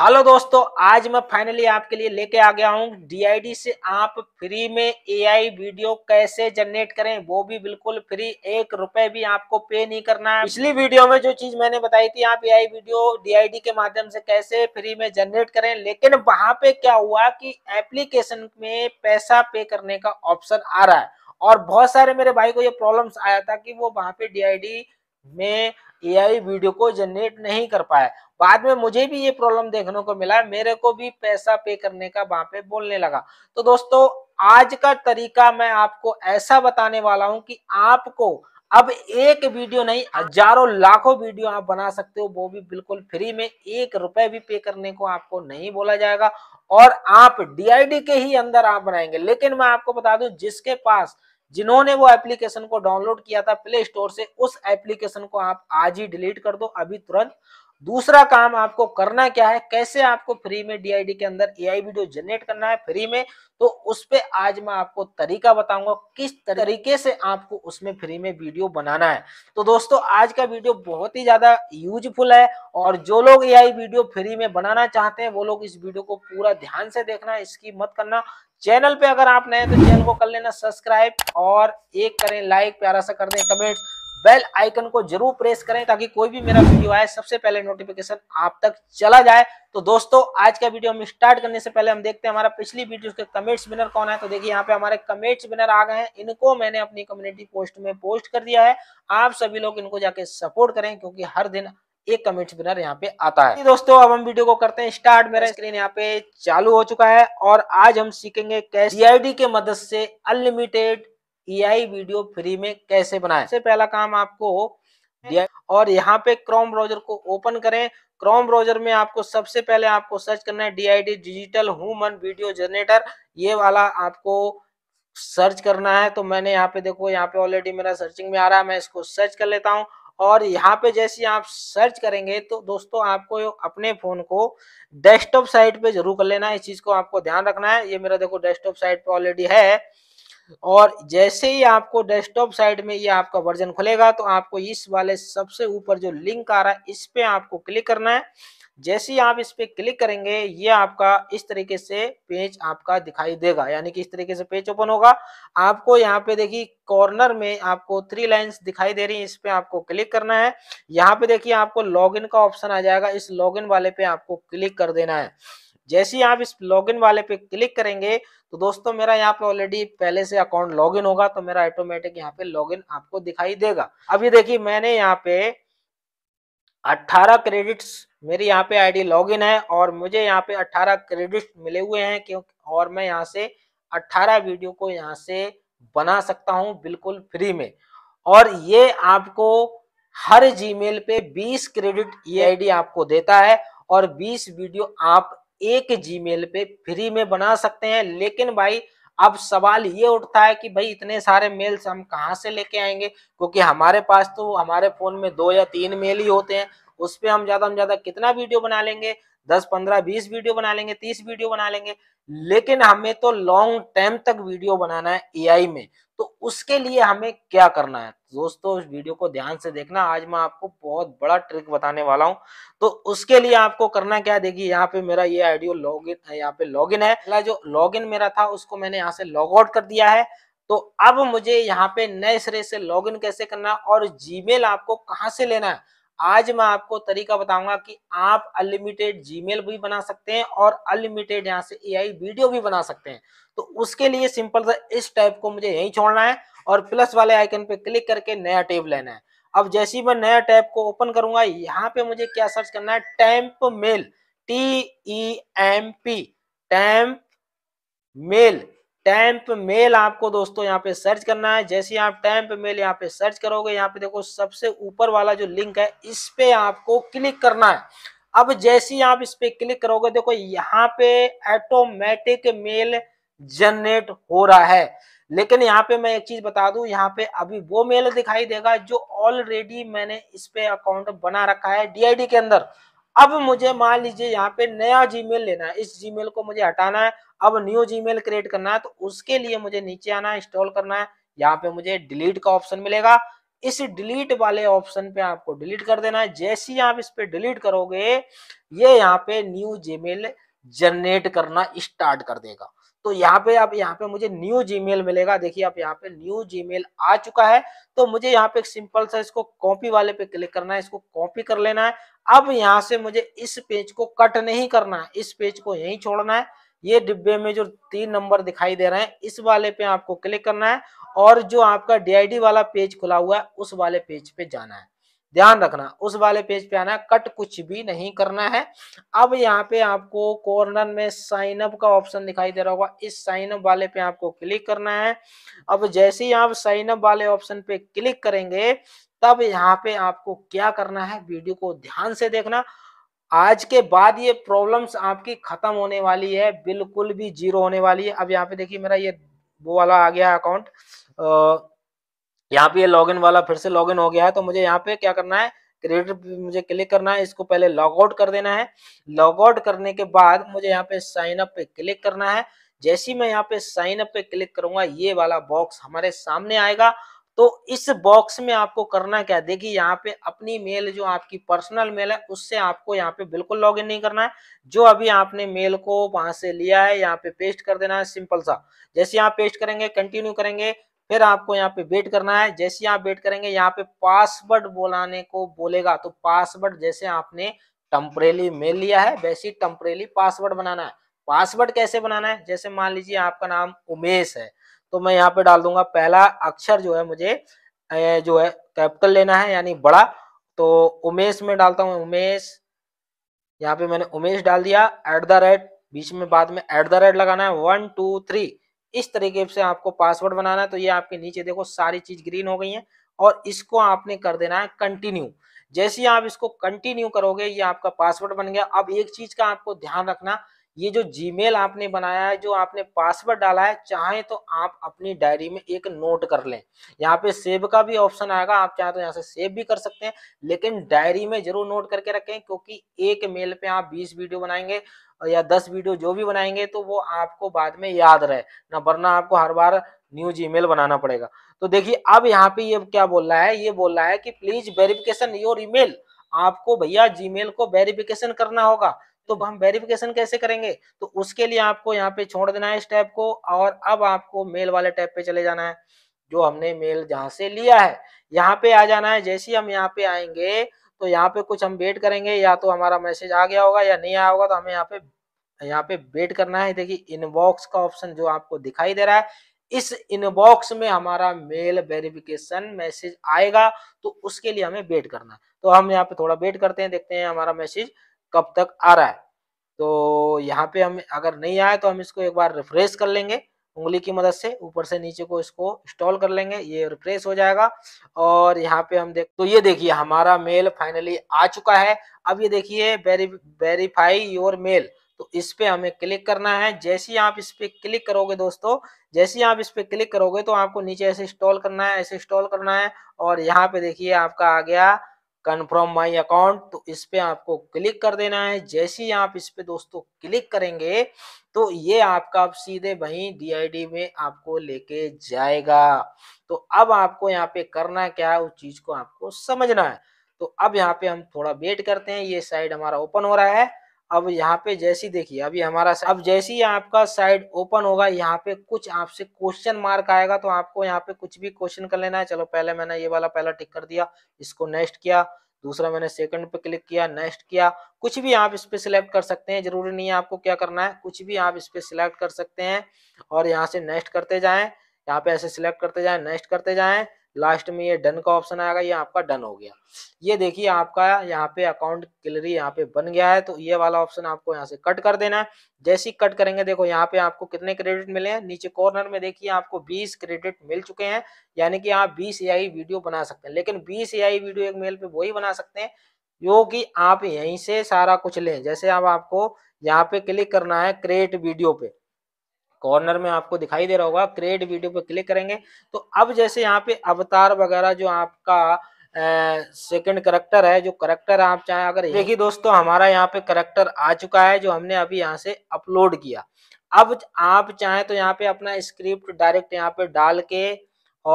Hello दोस्तों आज मैं फाइनली आपके लिए लेके आ गया हूँ डीआईडी से आप फ्री में एआई वीडियो कैसे जनरेट करें वो भी बिल्कुल फ्री एक रुपए भी आपको पे नहीं करना है पिछली वीडियो में जो चीज मैंने बताई थी आप एआई वीडियो डीआईडी के माध्यम से कैसे फ्री में जनरेट करें लेकिन वहां पे क्या हुआ कि एप्लीकेशन में पैसा पे करने का ऑप्शन आ रहा है और बहुत सारे मेरे भाई को ये प्रॉब्लम आया था कि वो वहां पे डी में एआई वीडियो को जनरेट नहीं कर पाया बाद में मुझे भी ये प्रॉब्लम देखने को मिला मेरे को भी पैसा पे करने का वहां पे बोलने लगा तो दोस्तों आज का तरीका मैं आपको ऐसा बताने वाला हूं कि आपको अब एक वीडियो नहीं हजारों लाखों वीडियो आप बना सकते हो वो भी बिल्कुल फ्री में एक रुपए भी पे करने को आपको नहीं बोला जाएगा और आप डीआईडी के ही अंदर आप बनाएंगे लेकिन मैं आपको बता दूं जिसके पास जिन्होंने वो एप्लीकेशन को डाउनलोड किया था प्ले स्टोर से उस एप्लीकेशन को आप आज ही डिलीट कर दो अभी तुरंत दूसरा काम आपको करना क्या है कैसे आपको फ्री में डीआईडी के अंदर एआई वीडियो जनरेट करना है फ्री में तो उस पर आज मैं आपको तरीका बताऊंगा किस तरीके से आपको उसमें फ्री में वीडियो बनाना है तो दोस्तों आज का वीडियो बहुत ही ज्यादा यूजफुल है और जो लोग एआई वीडियो फ्री में बनाना चाहते हैं वो लोग इस वीडियो को पूरा ध्यान से देखना इसकी मत करना चैनल पे अगर आप नए तो चैनल को कर लेना सब्सक्राइब और एक करें लाइक प्यारा सा कर दें कमेंट बेल आइकन को जरूर प्रेस करें ताकि कोई भी मेरा वीडियो आए सबसे पहले नोटिफिकेशन आप तक चला जाए तो दोस्तों आज का वीडियो हम स्टार्ट करने से पहले हम देखते हैं हमारा पिछली वीडियो के कमेंट्स बिनर कौन है तो देखिए यहाँ पे हमारे कमेंट्स बिनर आ गए हैं इनको मैंने अपनी कम्युनिटी पोस्ट में पोस्ट कर दिया है आप सभी लोग इनको जाके सपोर्ट करें क्योंकि हर दिन एक कमेंट्स बिनर यहाँ पे आता है दोस्तों अब हम वीडियो को करते हैं स्टार्ट मेरा स्क्रीन यहाँ पे चालू हो चुका है और आज हम सीखेंगे कैश कैसे के मदद से अनलिमिटेड ईआई वीडियो फ्री में कैसे बनाए सबसे पहला काम आपको दिया हाँ। और यहाँ पे क्रोम ब्राउजर को ओपन करें क्रोम ब्राउजर में आपको सबसे पहले आपको सर्च करना है D digital human video generator ये वाला आपको सर्च करना है तो मैंने यहाँ पे देखो यहाँ पे ऑलरेडी मेरा सर्चिंग में आ रहा है मैं इसको सर्च कर लेता हूँ और यहाँ पे जैसे आप सर्च करेंगे तो दोस्तों आपको अपने फोन को डेस्कटॉप साइट पे जरूर कर लेना है इस चीज को आपको ध्यान रखना है ये मेरा देखो डेस्कटॉप साइट पे ऑलरेडी है और जैसे ही आपको डेस्कटॉप साइड में ये आपका वर्जन खुलेगा तो आपको इस वाले सबसे ऊपर जो लिंक आ रहा है इस पे आपको क्लिक करना है जैसे ही आप इस पे क्लिक करेंगे ये आपका इस तरीके से पेज आपका दिखाई देगा यानी कि इस तरीके से पेज ओपन होगा आपको यहाँ पे देखिए कॉर्नर में आपको थ्री लाइंस दिखाई दे रही है इस पे आपको क्लिक करना है यहाँ पे देखिए आपको लॉगिन का ऑप्शन आ जाएगा इस लॉगिन वाले पे आपको क्लिक कर देना है जैसे ही आप इस लॉगिन वाले पे क्लिक करेंगे तो दोस्तों मेरा यहाँ पे ऑलरेडी पहले से अकाउंट लॉगिन होगा तो मेरा ऑटोमेटिक यहाँ पे लॉगिन आपको दिखाई देगा अभी देखिए मैंने यहाँ पे 18 क्रेडिट्स मेरी यहाँ पे आईडी लॉगिन है और मुझे यहाँ पे 18 क्रेडिट मिले हुए हैं क्योंकि और मैं यहाँ से अट्ठारह वीडियो को यहाँ से बना सकता हूँ बिल्कुल फ्री में और ये आपको हर जी पे बीस क्रेडिट ई e आपको देता है और 20 वीडियो आप एक जीमेल पे फ्री में बना सकते हैं लेकिन भाई अब सवाल ये उठता है कि भाई इतने सारे मेल्स हम कहाँ से लेके आएंगे क्योंकि हमारे पास तो हमारे फोन में दो या तीन मेल ही होते हैं उस पर हम ज्यादा हम ज्यादा कितना वीडियो बना लेंगे दस पंद्रह बीस वीडियो बना लेंगे तीस वीडियो बना लेंगे लेकिन हमें तो लॉन्ग टाइम तक वीडियो बनाना है एआई में तो उसके लिए हमें क्या करना है दोस्तों इस वीडियो को ध्यान से देखना आज मैं आपको बहुत बड़ा ट्रिक बताने वाला हूं तो उसके लिए आपको करना क्या देखिए यहाँ पे मेरा ये आइडियो लॉग इन यहाँ पे लॉग इन है पहला जो लॉग इन मेरा था उसको मैंने यहाँ से लॉग आउट कर दिया है तो अब मुझे यहाँ पे नए सिरे से लॉग इन कैसे करना है और जीमेल आपको कहाँ से लेना है आज मैं आपको तरीका बताऊंगा कि आप अनलिमिटेड जीमेल भी बना सकते हैं और अनलिमिटेड यहाँ से एआई वीडियो भी बना सकते हैं तो उसके लिए सिंपल सा इस टाइप को मुझे यही छोड़ना है और प्लस वाले आइकन पे क्लिक करके नया टैब लेना है अब जैसे ही मैं नया टैब को ओपन करूंगा यहाँ पे मुझे क्या सर्च करना है temp mail T E M P temp mail temp mail आपको दोस्तों यहाँ पे सर्च करना है जैसे आप टैंप मेल यहाँ पे सर्च करोगे यहाँ पे देखो सबसे ऊपर वाला जो लिंक है इस पे आपको क्लिक करना है अब जैसे ही आप इस पे क्लिक करोगे देखो यहाँ पे ऑटोमेटिक मेल जनरेट हो रहा है लेकिन यहाँ पे मैं एक चीज बता दू यहाँ पे अभी वो मेल दिखाई देगा जो ऑलरेडी मैंने इस पे अकाउंट बना रखा है डीआईडी के अंदर अब मुझे मान लीजिए यहाँ पे नया जीमेल लेना है इस जीमेल को मुझे हटाना है अब न्यू जीमेल क्रिएट करना है तो उसके लिए मुझे नीचे आना है इंस्टॉल करना है यहाँ पे मुझे डिलीट का ऑप्शन मिलेगा इस डिलीट वाले ऑप्शन पे आपको डिलीट कर देना है जैसे ही आप इस पे डिलीट करोगे ये यहाँ पे न्यू जीमेल जनरेट करना स्टार्ट कर देगा तो यहाँ पे आप यहाँ पे मुझे न्यू जीमेल मिलेगा देखिए आप यहाँ पे न्यू जीमेल आ चुका है तो मुझे यहाँ पे एक सिंपल सा इसको कॉपी वाले पे क्लिक करना है इसको कॉपी कर लेना है अब यहाँ से मुझे इस पेज को कट नहीं करना है इस पेज को यही छोड़ना है ये डिब्बे में जो तीन नंबर दिखाई दे रहे हैं इस वाले पे आपको क्लिक करना है और जो आपका डीआईडी वाला पेज खुला हुआ है उस वाले पेज पे जाना है ध्यान रखना उस वाले पेज पे आना है कट कुछ भी नहीं करना है अब यहाँ पे आपको कॉर्नर में साइन अप का ऑप्शन दिखाई दे रहा होगा इस साइन अप वाले पे आपको क्लिक करना है अब जैसे ही आप साइन अप वाले ऑप्शन पे क्लिक करेंगे तब यहाँ पे आपको क्या करना है वीडियो को ध्यान से देखना आज के बाद ये प्रॉब्लम्स आपकी खत्म होने वाली है बिल्कुल भी जीरो होने वाली है अब यहाँ पे देखिए मेरा ये वो वाला आ गया अकाउंट यहाँ पे ये लॉगिन वाला फिर से लॉगिन हो गया है तो मुझे यहाँ पे क्या करना है क्रिएटर मुझे क्लिक करना है इसको पहले लॉग आउट कर देना है लॉग आउट करने के बाद मुझे यहाँ पे साइन अप पे क्लिक करना है जैसी मैं यहाँ पे साइन अप पे क्लिक करूंगा ये वाला बॉक्स हमारे सामने आएगा तो इस बॉक्स में आपको करना क्या देखिए यहाँ पे अपनी मेल जो आपकी पर्सनल मेल है उससे आपको यहाँ पे बिल्कुल लॉगिन नहीं करना है जो अभी आपने मेल को वहां से लिया है यहाँ पे पेस्ट कर देना है सिंपल सा जैसे आप पेस्ट करेंगे कंटिन्यू करेंगे फिर आपको यहाँ पे वेट करना है जैसे आप वेट करेंगे यहाँ पे पासवर्ड बोलाने को बोलेगा तो पासवर्ड जैसे आपने टम्परेली मेल लिया है वैसे ही टम्परेली पासवर्ड बनाना है पासवर्ड कैसे बनाना है जैसे मान लीजिए आपका नाम उमेश है तो मैं यहाँ पे डाल दूंगा पहला अक्षर जो है मुझे जो है कैपिटल लेना है यानी बड़ा तो उमेश में डालता हूँ उमेश यहाँ पे मैंने उमेश डाल दिया एट द रेट बीच में बाद में एट द रेट लगाना है वन टू थ्री इस तरीके से आपको पासवर्ड बनाना है तो ये आपके नीचे देखो सारी चीज ग्रीन हो गई है और इसको आपने कर देना है कंटिन्यू जैसे ही आप इसको कंटिन्यू करोगे ये आपका पासवर्ड बन गया अब एक चीज का आपको ध्यान रखना ये जो जीमेल आपने बनाया है जो आपने पासवर्ड डाला है चाहे तो आप अपनी डायरी में एक नोट कर लें यहाँ पे सेव का भी ऑप्शन आएगा आप चाहे तो यहाँ से सेव भी कर सकते हैं लेकिन डायरी में जरूर नोट करके रखें क्योंकि एक मेल पे आप बीस वीडियो बनाएंगे या दस वीडियो जो भी बनाएंगे तो वो आपको बाद में याद रहे ना वरना आपको हर बार न्यू जी बनाना पड़ेगा तो देखिए अब यहाँ पे ये क्या बोल रहा है ये बोल रहा है कि प्लीज वेरिफिकेशन योर ईमेल आपको भैया जीमेल को वेरिफिकेशन करना होगा तो हम वेरिफिकेशन कैसे करेंगे तो उसके लिए आपको यहाँ पे छोड़ देना है इस टैब को और अब आपको मेल वाले टैब पे चले जाना है जो हमने मेल जहां से लिया है यहाँ पे आ जाना है जैसे ही हम यहाँ पे आएंगे तो यहाँ पे कुछ हम वेट करेंगे या तो हमारा मैसेज आ गया होगा या नहीं आया होगा तो हमें यहाँ पे यहाँ पे वेट करना है देखिए इनबॉक्स का ऑप्शन जो आपको दिखाई दे रहा है इस इनबॉक्स में हमारा मेल वेरिफिकेशन मैसेज आएगा तो उसके लिए हमें वेट करना है तो हम यहाँ पे थोड़ा वेट करते हैं देखते हैं हमारा मैसेज कब तक आ रहा है तो यहाँ पे हम अगर नहीं आया तो हम इसको एक बार रिफ्रेश कर लेंगे उंगली की मदद से ऊपर से नीचे को इसको इंस्टॉल कर लेंगे ये रिफ्रेश हो जाएगा और यहाँ पे हम देख तो ये देखिए हमारा मेल फाइनली आ चुका है अब ये देखिए वेरीफाई योर मेल तो इस पे हमें क्लिक करना है जैसे ही आप इस पे क्लिक करोगे दोस्तों जैसे ही आप इस पे क्लिक करोगे तो आपको नीचे ऐसे इंस्टॉल करना है ऐसे इंस्टॉल करना है और यहाँ पे देखिए आपका आ गया कन्फर्म माई अकाउंट तो इस पे आपको क्लिक कर देना है जैसे ही आप इस पे दोस्तों क्लिक करेंगे तो ये आपका आप सीधे वहीं डी में आपको लेके जाएगा तो अब आपको यहाँ पे करना क्या है उस चीज को आपको समझना है तो अब यहाँ पे हम थोड़ा वेट करते हैं ये साइड हमारा ओपन हो रहा है अब यहाँ पे जैसी देखिए अभी हमारा अब जैसे ही आपका साइड ओपन होगा यहाँ पे कुछ आपसे क्वेश्चन मार्क आएगा तो आपको यहाँ पे कुछ भी क्वेश्चन कर लेना है चलो पहले मैंने ये वाला पहला टिक कर दिया इसको नेक्स्ट किया दूसरा मैंने सेकंड पे क्लिक किया नेक्स्ट किया कुछ भी आप इस पे सिलेक्ट कर सकते हैं जरूरी नहीं है आपको क्या करना है कुछ भी आप इस पे सिलेक्ट कर सकते हैं और यहाँ से नेक्स्ट करते जाए यहाँ पे ऐसे सिलेक्ट करते जाए नेक्स्ट करते जाए लास्ट में ये डन का ऑप्शन आएगा ये आपका डन हो गया ये देखिए आपका यहाँ पे अकाउंट गैलरी यहाँ पे बन गया है तो ये वाला ऑप्शन आपको यहाँ से कट कर देना है जैसे ही कट करेंगे देखो यहाँ पे आपको कितने क्रेडिट मिले हैं नीचे कॉर्नर में देखिए आपको 20 क्रेडिट मिल चुके हैं यानी कि आप बीस ए वीडियो बना सकते हैं लेकिन बीस ए वीडियो एक मेल पे वही बना सकते हैं जो कि आप यहीं से सारा कुछ लें जैसे अब आपको यहाँ पे क्लिक करना है क्रिएट वीडियो पे कॉर्नर में आपको दिखाई दे रहा होगा क्रिएट वीडियो पर क्लिक करेंगे तो अब जैसे यहाँ पे अवतार वगैरह जो आपका सेकंड करेक्टर है जो करेक्टर आप चाहे अगर देखिए दोस्तों हमारा यहाँ पे करेक्टर आ चुका है जो हमने अभी यहाँ से अपलोड किया अब आप चाहे तो यहाँ पे अपना स्क्रिप्ट डायरेक्ट यहाँ पे डाल के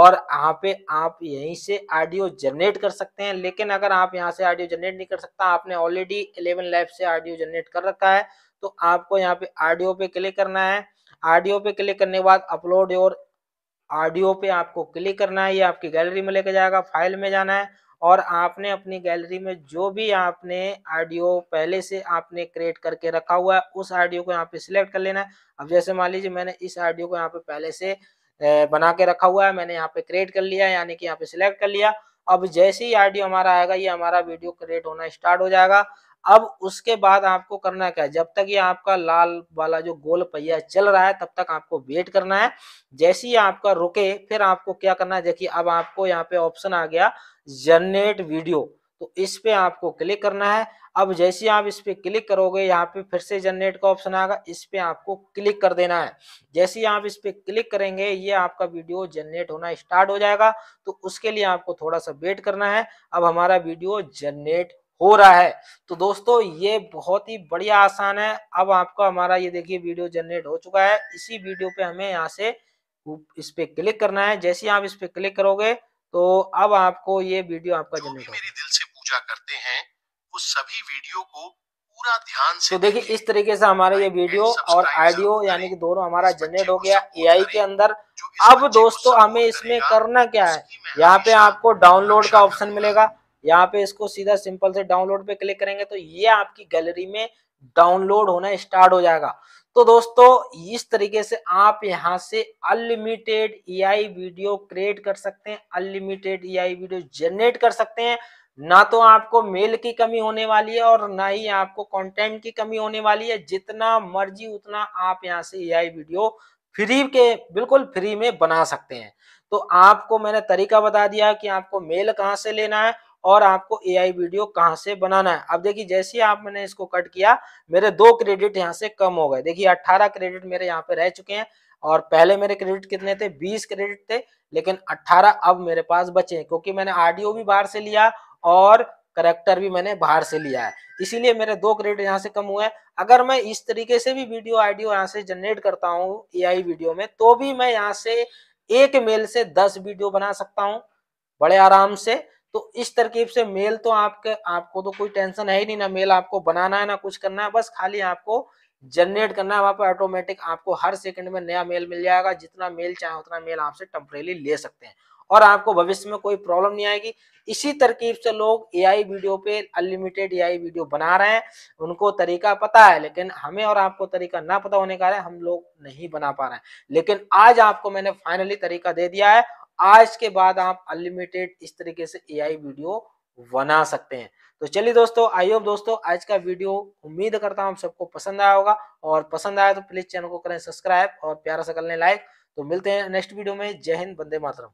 और यहाँ पे आप यहीं से ऑडियो जनरेट कर सकते हैं लेकिन अगर आप यहाँ से ऑडियो जनरेट नहीं कर सकता आपने ऑलरेडी इलेवन लाइफ से ऑडियो जनरेट कर रखा है तो आपको यहाँ पे ऑडियो पे क्लिक करना है ऑडियो पे क्लिक करने के बाद अपलोड योर ऑडियो पे आपको क्लिक करना है ये आपकी गैलरी में लेके जाएगा फाइल में जाना है और आपने अपनी गैलरी में जो भी आपने ऑडियो पहले से आपने क्रिएट करके रखा हुआ है उस ऑडियो को यहाँ पे सिलेक्ट कर लेना है अब जैसे मान लीजिए मैंने इस ऑडियो को यहाँ पे पहले से बना के रखा हुआ है मैंने यहाँ पे क्रिएट कर लिया यानी कि यहाँ पे सिलेक्ट कर लिया अब जैसे ही ऑडियो हमारा आएगा ये हमारा वीडियो क्रिएट होना स्टार्ट हो जाएगा अब उसके बाद आपको करना क्या है जब तक ये आपका लाल वाला जो गोल पहिया चल रहा है तब तक आपको वेट करना है जैसे ही आपका रुके फिर आपको क्या करना है देखिए अब आपको यहाँ पे ऑप्शन आ गया जनरेट वीडियो तो इस पे आपको क्लिक करना है अब जैसे आप इस पे क्लिक करोगे यहाँ पे फिर से जनरेट का ऑप्शन आएगा इस पे आपको क्लिक कर देना है जैसे ही आप इस पे क्लिक करेंगे ये आपका वीडियो जनरेट होना स्टार्ट हो जाएगा तो उसके लिए आपको थोड़ा सा वेट करना है अब हमारा वीडियो जनरेट हो रहा है तो दोस्तों ये बहुत ही बढ़िया आसान है अब आपका हमारा ये देखिए वीडियो जनरेट हो चुका है इसी वीडियो पे हमें यहाँ से इस पे क्लिक करना है जैसे आप इस पे क्लिक करोगे तो अब आपको ये वीडियो आपका जनरेट मेरे दिल से पूजा करते हैं उस सभी वीडियो को पूरा ध्यान से तो देखिए इस तरीके से हमारा ये वीडियो और ऑडियो यानी कि दोनों हमारा जनरेट हो गया एआई के अंदर अब दोस्तों हमें इसमें करना क्या है यहाँ पे आपको डाउनलोड का ऑप्शन मिलेगा यहाँ पे इसको सीधा सिंपल से डाउनलोड पे क्लिक करेंगे तो ये आपकी गैलरी में डाउनलोड होना स्टार्ट हो जाएगा तो दोस्तों इस तरीके से आप यहाँ से अनलिमिटेड ई वीडियो क्रिएट कर सकते हैं अनलिमिटेड ई वीडियो जनरेट कर सकते हैं ना तो आपको मेल की कमी होने वाली है और ना ही आपको कंटेंट की कमी होने वाली है जितना मर्जी उतना आप यहाँ से एआई वीडियो फ्री के बिल्कुल फ्री में बना सकते हैं तो आपको मैंने तरीका बता दिया कि आपको मेल कहाँ से लेना है और आपको एआई वीडियो कहाँ से बनाना है अब देखिए जैसे ही आप मैंने इसको कट किया मेरे दो क्रेडिट यहाँ से कम हो गए देखिए अट्ठारह क्रेडिट मेरे यहाँ पे रह चुके हैं और पहले मेरे क्रेडिट कितने थे बीस क्रेडिट थे लेकिन अट्ठारह अब मेरे पास बचे हैं क्योंकि मैंने ऑडियो भी बाहर से लिया और करेक्टर भी मैंने बाहर से लिया है इसीलिए मेरे दो क्रेडिट यहाँ से कम हुए अगर मैं इस तरीके से भी वीडियो ऑडियो यहाँ से जनरेट करता हूँ आई वीडियो में तो भी मैं यहाँ से एक मेल से दस वीडियो बना सकता हूँ बड़े आराम से तो इस तरकीब से मेल तो आपके आपको तो कोई टेंशन है ही नहीं ना मेल आपको बनाना है ना कुछ करना है बस खाली आपको जनरेट करना है वहां पर ऑटोमेटिक आपको हर सेकंड में नया मेल मिल जाएगा जितना मेल चाहे उतना मेल आपसे टेम्परेली ले सकते हैं और आपको भविष्य में कोई प्रॉब्लम नहीं आएगी इसी तरकीब से लोग एआई वीडियो पे अनलिमिटेड एआई वीडियो बना रहे हैं उनको तरीका पता है लेकिन हमें और आपको तरीका ना पता होने का है हम लोग नहीं बना पा रहे हैं लेकिन आज आपको मैंने फाइनली तरीका दे दिया है आज के बाद आप अनलिमिटेड इस तरीके से एआई वीडियो बना सकते हैं तो चलिए दोस्तों आई होप दोस्तों आज का वीडियो उम्मीद करता हूँ सबको पसंद आया होगा और पसंद आया तो प्लीज चैनल को करें सब्सक्राइब और प्यारा सा कर लें लाइक तो मिलते हैं नेक्स्ट वीडियो में जय हिंद बंदे मातरम